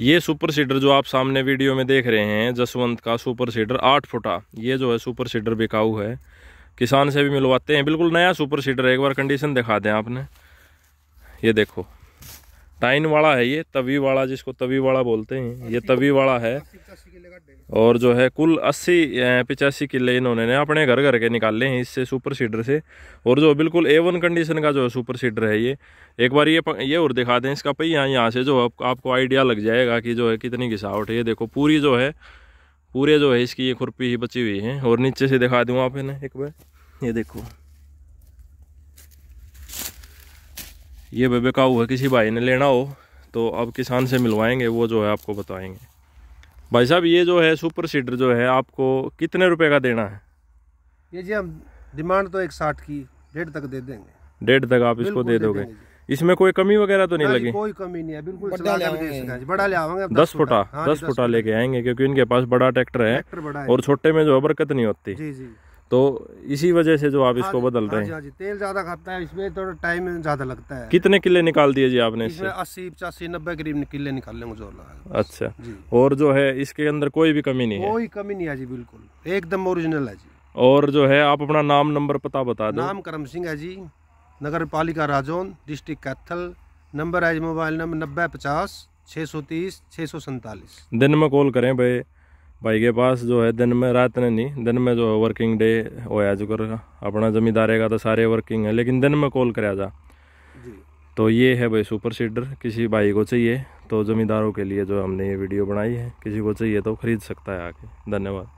ये super seeder जो आप सामने वीडियो में देख रहे हैं जसवंत का सुपर सीडर आठ फुटा ये जो है सुपर सीडर बिकाऊ है किसान से भी मिलवाते हैं बिल्कुल नया सुपर सीडर है एक बार कंडीशन दिखा दें आपने ये देखो टाइन वाड़ा है ये तवी वाड़ा जिसको तवी वाड़ा बोलते हैं ये तवी वाड़ा है और जो है कुल अस्सी पिचासी किले इन्होंने ने अपने घर घर के निकाले हैं इससे सुपर सीडर से और जो बिल्कुल ए वन कंडीशन का जो है सुपर सीडर है ये एक बार ये ये और दिखा दें इसका पहिया यहाँ से जो आप, आपको आइडिया लग जाएगा कि जो है कितनी घिसावट है ये देखो पूरी जो है पूरे जो है इसकी ये खुरपी ही बची हुई है और नीचे से दिखा दूँ आप इन्हें एक बार ये देखो ये बेबे काऊ है किसी भाई ने लेना हो तो अब किसान से मिलवाएंगे वो जो है आपको बताएंगे भाई साहब ये जो है सुपर सीडर जो है आपको कितने रुपए का देना है ये जी हम डिमांड तो एक साठ की डेढ़ तक दे देंगे डेढ़ तक आप इसको दे, दोगे इसमें कोई कमी वगैरह तो नहीं लगी कोई कमी नहीं है बिल्कुल बड़ा ले आएंगे बड़ा ले आएंगे दस फुटा हाँ दस फुटा लेके आएंगे क्योंकि इनके पास बड़ा ट्रैक्टर है और छोटे में जो है बरकत नहीं होती जी जी तो इसी वजह से जो आप हाँ इसको बदल हाँ रहे हैं हाँ तेल ज्यादा खाता है इसमें थोड़ा टाइम ज्यादा लगता है कितने किले निकाल दिए जी आपने इसमें अस्सी पचासी नब्बे करीब किले निकालने को जोर अच्छा और जो है इसके अंदर कोई भी कमी नहीं है कोई कमी नहीं है जी बिल्कुल एकदम ओरिजिनल है जी और जो है आप अपना नाम नंबर पता बता दो नाम करम सिंह है जी नगर पालिका राजौन डिस्ट्रिक्ट कैथल नंबर है मोबाइल नंबर नब्बे पचास छः सौ तीस छः सौ सैंतालीस दिन में कॉल करें भाई भाई के पास जो है दिन में रात ने नहीं दिन में जो है वर्किंग डे होया जो कर अपना जमींदारे का तो सारे वर्किंग है लेकिन दिन में कॉल कराया जा तो ये है भाई सुपर सीडर किसी भाई को चाहिए तो ज़मींदारों के लिए जो हमने ये वीडियो बनाई है किसी को चाहिए तो खरीद सकता है आके धन्यवाद